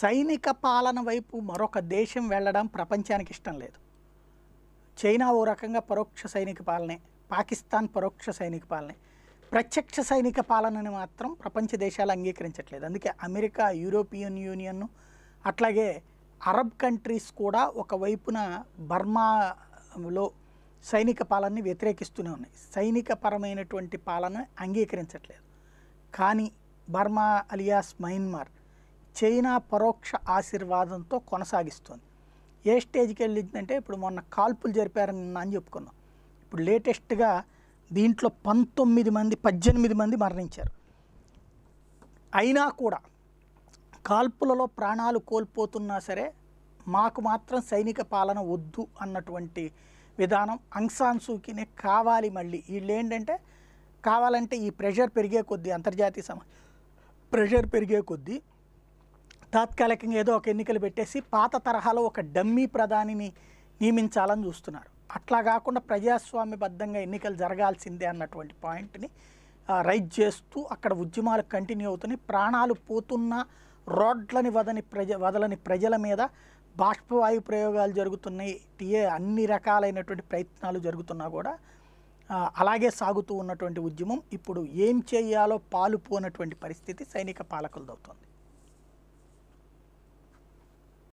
సైనిక పాలన వైపు మరొక దేశం వెళ్ళడం ప్రపంచానికి ఇష్టం లేదు చైనా ఓ రకంగా పరోక్ష సైనిక పాలనే పాకిస్తాన్ పరోక్ష సైనిక పాలనే ప్రత్యక్ష సైనిక పాలనని మాత్రం ప్రపంచ దేశాలు అంగీకరించట్లేదు అందుకే అమెరికా యూరోపియన్ యూనియన్ అట్లాగే అరబ్ కంట్రీస్ కూడా ఒకవైపున బర్మాలో సైనిక పాలనని వ్యతిరేకిస్తూనే ఉన్నాయి సైనిక పరమైనటువంటి పాలన అంగీకరించట్లేదు కానీ బర్మా అలియాస్ మయన్మార్ చైనా పరోక్ష ఆశీర్వాదంతో కొనసాగిస్తుంది ఏ స్టేజ్కి వెళ్ళిందంటే ఇప్పుడు మొన్న కాల్పులు జరిపారని నిన్న అని చెప్పుకున్నాం ఇప్పుడు లేటెస్ట్గా దీంట్లో పంతొమ్మిది మంది పద్దెనిమిది మంది మరణించారు అయినా కూడా కాల్పులలో ప్రాణాలు కోల్పోతున్నా సరే మాకు మాత్రం సైనిక పాలన వద్దు అన్నటువంటి విధానం అంగ్సాన్ సూకినే కావాలి మళ్ళీ వీళ్ళు ఏంటంటే కావాలంటే ఈ ప్రెషర్ పెరిగే కొద్దీ అంతర్జాతీయ సమ ప్రెషర్ పెరిగే కొద్దీ తాత్కాలికంగా ఏదో ఒక ఎన్నికలు పెట్టేసి పాత తరహాలో ఒక డమ్మీ ప్రధానిని నియమించాలని చూస్తున్నారు అట్లా కాకుండా ప్రజాస్వామ్యబద్ధంగా ఎన్నికలు జరగాల్సిందే అన్నటువంటి పాయింట్ని రైజ్ చేస్తూ అక్కడ ఉద్యమాలు కంటిన్యూ అవుతున్నాయి ప్రాణాలు పోతున్న రోడ్లని వదని ప్రజ వదలని ప్రజల మీద బాష్పవాయు ప్రయోగాలు జరుగుతున్నాయి టీఏ అన్ని రకాలైనటువంటి ప్రయత్నాలు జరుగుతున్నా కూడా అలాగే సాగుతూ ఉన్నటువంటి ఉద్యమం ఇప్పుడు ఏం చేయాలో పాలుపోనటువంటి పరిస్థితి సైనిక పాలకులదవుతుంది